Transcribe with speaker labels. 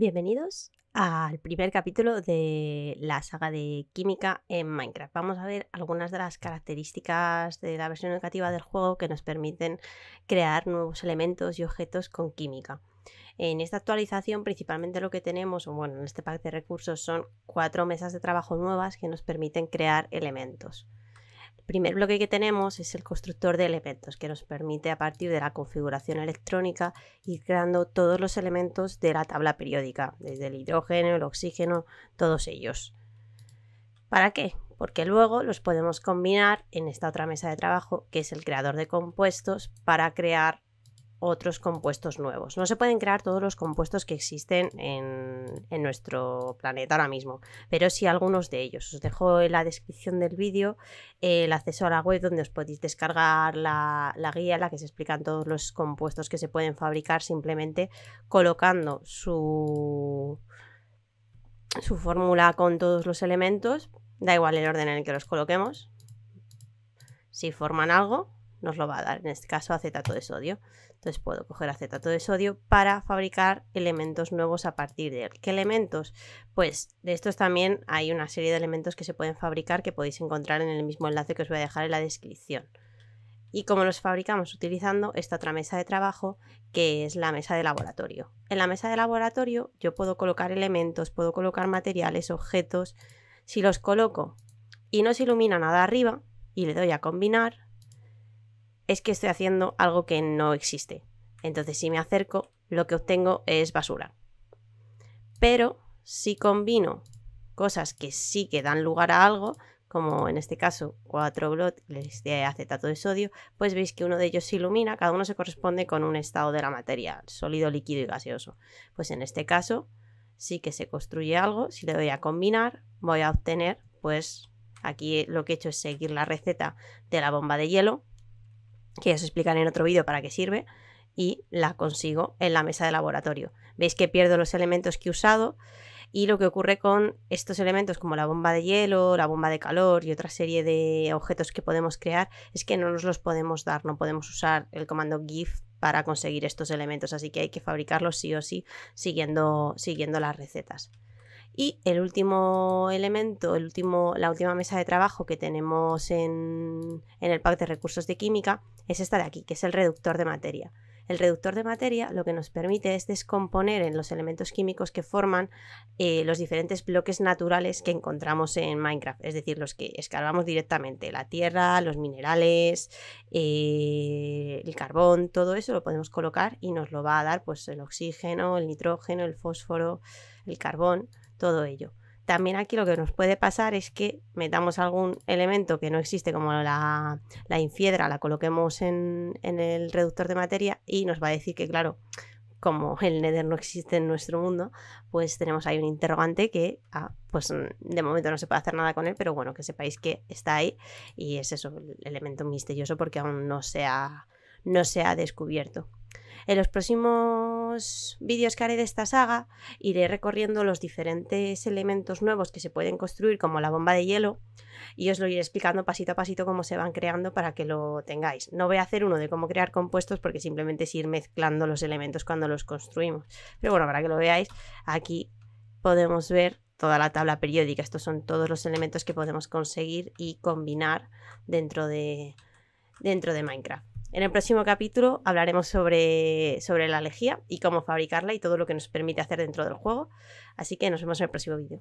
Speaker 1: Bienvenidos al primer capítulo de la saga de química en Minecraft. Vamos a ver algunas de las características de la versión educativa del juego que nos permiten crear nuevos elementos y objetos con química. En esta actualización principalmente lo que tenemos, bueno, en este pack de recursos son cuatro mesas de trabajo nuevas que nos permiten crear elementos primer bloque que tenemos es el constructor de elementos, que nos permite a partir de la configuración electrónica ir creando todos los elementos de la tabla periódica, desde el hidrógeno, el oxígeno, todos ellos. ¿Para qué? Porque luego los podemos combinar en esta otra mesa de trabajo, que es el creador de compuestos, para crear otros compuestos nuevos. No se pueden crear todos los compuestos que existen en, nuestro planeta ahora mismo, pero sí algunos de ellos. Os dejo en la descripción del vídeo el acceso a la web donde os podéis descargar la, guía en la que se explican todos los compuestos que se pueden fabricar simplemente colocando su fórmula con todos los elementos, da igual el orden en el que los coloquemos, si forman algo nos lo va a dar, en este caso acetato de sodio. Entonces puedo coger acetato de sodio para fabricar elementos nuevos a partir de él. ¿Qué elementos? Pues de estos también hay una serie de elementos que se pueden fabricar que podéis encontrar en el mismo enlace que os voy a dejar en la descripción. Y cómo los fabricamos utilizando esta otra mesa de trabajo que es la mesa de laboratorio. En la mesa de laboratorio yo puedo colocar elementos, puedo colocar materiales, objetos. Si los coloco y no se ilumina nada arriba y le doy a combinar, es que estoy haciendo algo que no existe. Entonces, si me acerco, lo que obtengo es basura. Pero si combino cosas que sí que dan lugar a algo, como en este caso cuatro bloques de acetato de sodio, pues veis que uno de ellos se ilumina, cada uno se corresponde con un estado de la materia, sólido, líquido y gaseoso. Pues en este caso sí que se construye algo, si le doy a combinar voy a obtener pues aquí lo que he hecho es seguir la receta de la bomba de hielo que ya os explicaré en otro vídeo para qué sirve, y la consigo en la mesa de laboratorio. Veis que pierdo los elementos que he usado y lo que ocurre con estos elementos como la bomba de hielo, la bomba de calor y otra serie de objetos que podemos crear es que no nos los podemos dar, no podemos usar el comando GIF para conseguir estos elementos, así que hay que fabricarlos sí o sí siguiendo, siguiendo las recetas. Y el último elemento, último, la última mesa de trabajo que tenemos en, el pack de recursos de química es esta de aquí, que es el reductor de materia. El reductor de materia lo que nos permite es descomponer en los elementos químicos que forman eh, los diferentes bloques naturales que encontramos en Minecraft, es decir, los que escarbamos directamente, la tierra, los minerales, eh, el carbón, todo eso lo podemos colocar y nos lo va a dar pues el oxígeno, el nitrógeno, el fósforo, el carbón todo ello. También aquí lo que nos puede pasar es que metamos algún elemento que no existe, como la, la infiedra, la coloquemos en, en el reductor de materia y nos va a decir que, claro, como el Nether no existe en nuestro mundo, pues tenemos ahí un interrogante que ah, pues mm, de momento no se puede hacer nada con él, pero bueno, que sepáis que está ahí y es eso, el elemento misterioso porque aún no se ha, no se ha descubierto. En los próximos vídeos que haré de esta saga iré recorriendo los diferentes elementos nuevos que se pueden construir, como la bomba de hielo, y os lo iré explicando pasito a pasito cómo se van creando para que lo tengáis. No voy a hacer uno de cómo crear compuestos porque simplemente es ir mezclando los elementos cuando los construimos. Pero bueno, para que lo veáis, aquí podemos ver toda la tabla periódica. Estos son todos los elementos que podemos conseguir y combinar dentro de, dentro de Minecraft. En el próximo capítulo hablaremos sobre, la lejía y cómo fabricarla y todo lo que nos permite hacer dentro del juego. Así que nos vemos en el próximo vídeo.